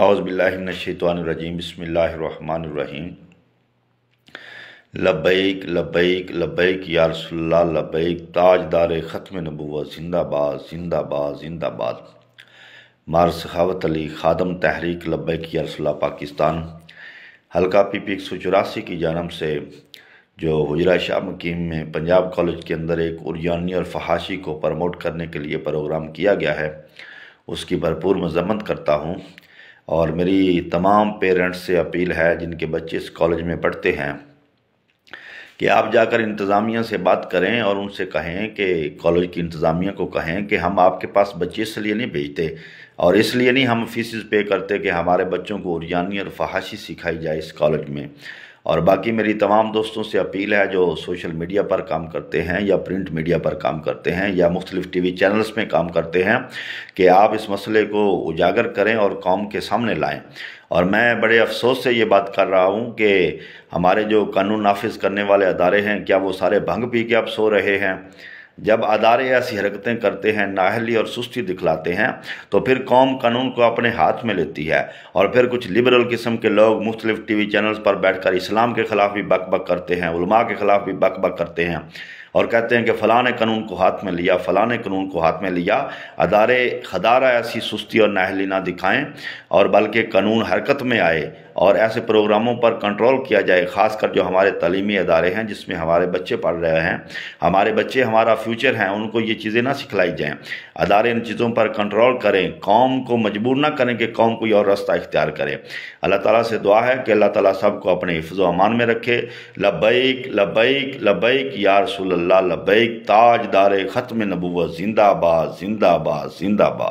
अवज़बिल्लाशतवानरजीम बसमीम लबैक लबैक लबैक या लबैक लबैक ताजदार ख़त्म नबूत जिंदाबाद जिंदाबाद जिंदाबाद मार सखावत अली खादम तहरीक लबैक या पाकिस्तान हल्का पी पी एक सौ चौरासी की जानब से जो हजरा शाह मकीम में पंजाब कॉलेज के अंदर एक उरियानी और फहाशी को प्रमोट करने के लिए प्रोग्राम किया गया है उसकी भरपूर मजम्मत करता हूँ और मेरी तमाम पेरेंट्स से अपील है जिनके बच्चे इस कॉलेज में पढ़ते हैं कि आप जाकर इंतज़ामिया से बात करें और उनसे कहें कि कॉलेज की इंतज़ामिया को कहें कि हम आपके पास बच्चे इसलिए नहीं भेजते और इसलिए नहीं हम फीसिस पे करते कि हमारे बच्चों को उरियानी और फहाशी सिखाई जाए इस कॉलेज में और बाकी मेरी तमाम दोस्तों से अपील है जो सोशल मीडिया पर काम करते हैं या प्रिंट मीडिया पर काम करते हैं या मुख्तलिफ टी वी चैनल्स में काम करते हैं कि आप इस मसले को उजागर करें और कौम के सामने लाएं और मैं बड़े अफसोस से ये बात कर रहा हूँ कि हमारे जो कानून नाफिज करने वाले अदारे हैं क्या वो सारे भंग पी के अब सो रहे हैं जब अदारे ऐसी हरकतें करते हैं नाहली और सुस्ती दिखलाते हैं तो फिर कौम कानून को अपने हाथ में लेती है और फिर कुछ लिबरल किस्म के लोग मुख्तलिफ टी वी चैनल्स पर बैठ कर इस्लाम के ख़िलाफ़ भी बक बक करते हैं उलमा के ख़िलाफ़ भी बक बक करते हैं और कहते हैं कि फ़लाने कानून को हाथ में लिया फ़लाने कानून को हाथ में लिया अदारे खदारा ऐसी सुस्ती और नाहली ना दिखाएं और बल्कि कानून हरकत में आए और ऐसे प्रोग्रामों पर कंट्रोल किया जाए ख़ासकर जो हमारे तलीमी अदारे हैं जिसमें हमारे बच्चे पढ़ रहे हैं हमारे बच्चे हमारा फ्यूचर हैं उनको ये चीज़ें ना सिखलाई जाएँ अदारे इन चीज़ों पर कंट्रोल करें कौम को मजबूर ना करें कि कौम कोई और रास्ता इख्तियार करें अल्लाह ताला से दुआ है कि अल्लाह ताला सबको अपने हिफ्ज़ अमान में रखे लबैक लबैक लबैक या रसूल अल्लाह लबैक ताजदार ख़त्म नबूत जिंदाबाद जिंदाबाद जिंदाबाद